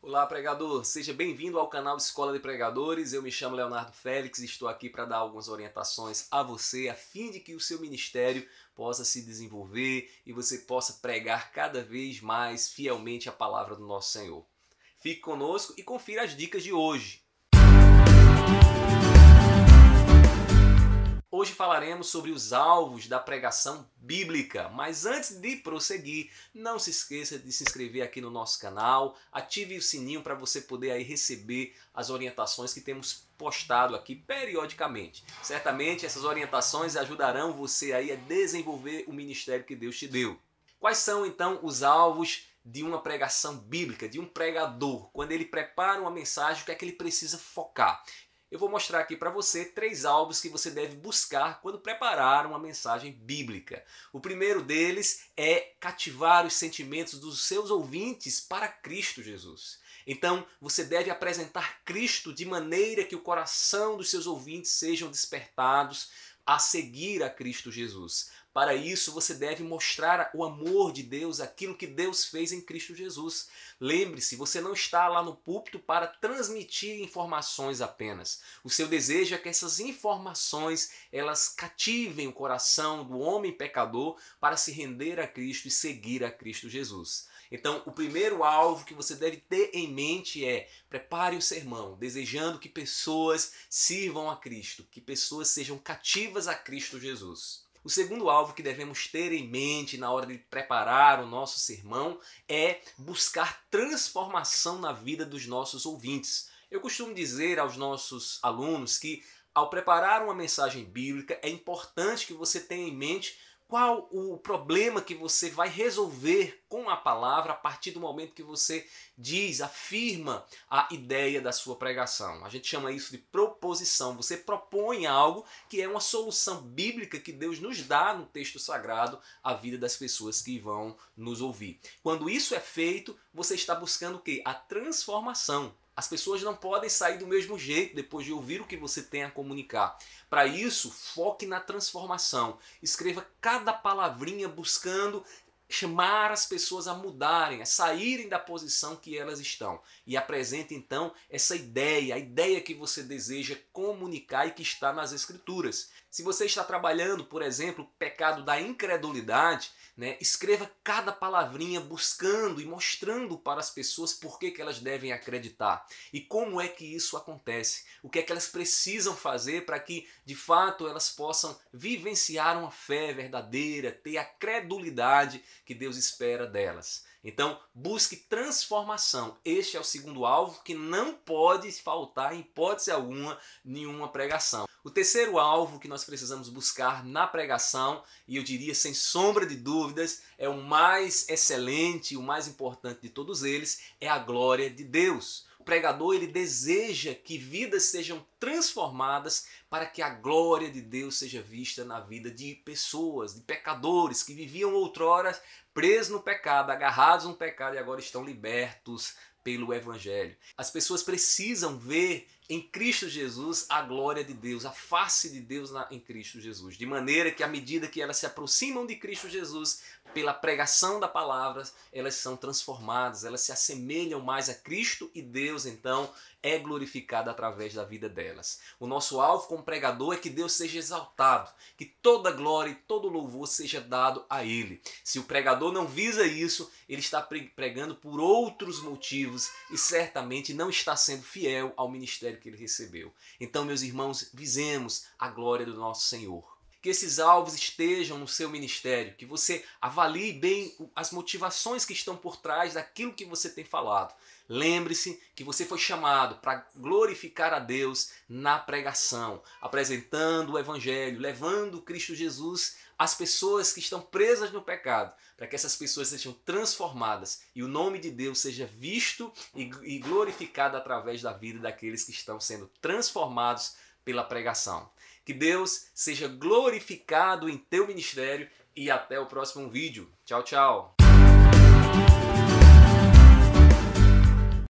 Olá, pregador! Seja bem-vindo ao canal Escola de Pregadores. Eu me chamo Leonardo Félix e estou aqui para dar algumas orientações a você, a fim de que o seu ministério possa se desenvolver e você possa pregar cada vez mais fielmente a palavra do nosso Senhor. Fique conosco e confira as dicas de hoje. Hoje falaremos sobre os alvos da pregação bíblica. Mas antes de prosseguir, não se esqueça de se inscrever aqui no nosso canal, ative o sininho para você poder aí receber as orientações que temos postado aqui periodicamente. Certamente essas orientações ajudarão você aí a desenvolver o ministério que Deus te deu. Quais são então os alvos de uma pregação bíblica, de um pregador, quando ele prepara uma mensagem, o que é que ele precisa focar? eu vou mostrar aqui para você três alvos que você deve buscar quando preparar uma mensagem bíblica. O primeiro deles é cativar os sentimentos dos seus ouvintes para Cristo Jesus. Então, você deve apresentar Cristo de maneira que o coração dos seus ouvintes sejam despertados a seguir a Cristo Jesus. Para isso, você deve mostrar o amor de Deus, aquilo que Deus fez em Cristo Jesus. Lembre-se, você não está lá no púlpito para transmitir informações apenas. O seu desejo é que essas informações elas cativem o coração do homem pecador para se render a Cristo e seguir a Cristo Jesus. Então, o primeiro alvo que você deve ter em mente é: prepare o sermão, desejando que pessoas sirvam a Cristo, que pessoas sejam cativas a Cristo Jesus. O segundo alvo que devemos ter em mente na hora de preparar o nosso sermão é buscar transformação na vida dos nossos ouvintes. Eu costumo dizer aos nossos alunos que, ao preparar uma mensagem bíblica, é importante que você tenha em mente qual o problema que você vai resolver com a palavra a partir do momento que você diz, afirma a ideia da sua pregação. A gente chama isso de proposição. Você propõe algo que é uma solução bíblica que Deus nos dá no texto sagrado à vida das pessoas que vão nos ouvir. Quando isso é feito, você está buscando o quê? A transformação. As pessoas não podem sair do mesmo jeito depois de ouvir o que você tem a comunicar. Para isso, foque na transformação. Escreva cada palavrinha buscando chamar as pessoas a mudarem, a saírem da posição que elas estão. E apresenta então essa ideia, a ideia que você deseja comunicar e que está nas escrituras. Se você está trabalhando, por exemplo, o pecado da incredulidade, né, escreva cada palavrinha buscando e mostrando para as pessoas por que, que elas devem acreditar e como é que isso acontece, o que é que elas precisam fazer para que de fato elas possam vivenciar uma fé verdadeira, ter a credulidade que Deus espera delas. Então, busque transformação. Este é o segundo alvo que não pode faltar, em hipótese alguma, nenhuma pregação. O terceiro alvo que nós precisamos buscar na pregação, e eu diria sem sombra de dúvidas, é o mais excelente, o mais importante de todos eles, é a glória de Deus pregador ele deseja que vidas sejam transformadas para que a glória de Deus seja vista na vida de pessoas, de pecadores que viviam outrora presos no pecado, agarrados no pecado e agora estão libertos pelo Evangelho. As pessoas precisam ver em Cristo Jesus a glória de Deus, a face de Deus na, em Cristo Jesus. De maneira que, à medida que elas se aproximam de Cristo Jesus, pela pregação da palavra, elas são transformadas, elas se assemelham mais a Cristo e Deus, então, é glorificado através da vida delas. O nosso alvo como pregador é que Deus seja exaltado, que toda glória e todo louvor seja dado a Ele. Se o pregador não visa isso, ele está pregando por outros motivos motivos e certamente não está sendo fiel ao ministério que ele recebeu. Então, meus irmãos, visemos a glória do nosso Senhor que esses alvos estejam no seu ministério, que você avalie bem as motivações que estão por trás daquilo que você tem falado. Lembre-se que você foi chamado para glorificar a Deus na pregação, apresentando o Evangelho, levando Cristo Jesus às pessoas que estão presas no pecado, para que essas pessoas sejam transformadas e o nome de Deus seja visto e glorificado através da vida daqueles que estão sendo transformados pela pregação. Que Deus seja glorificado em teu ministério e até o próximo vídeo. Tchau, tchau.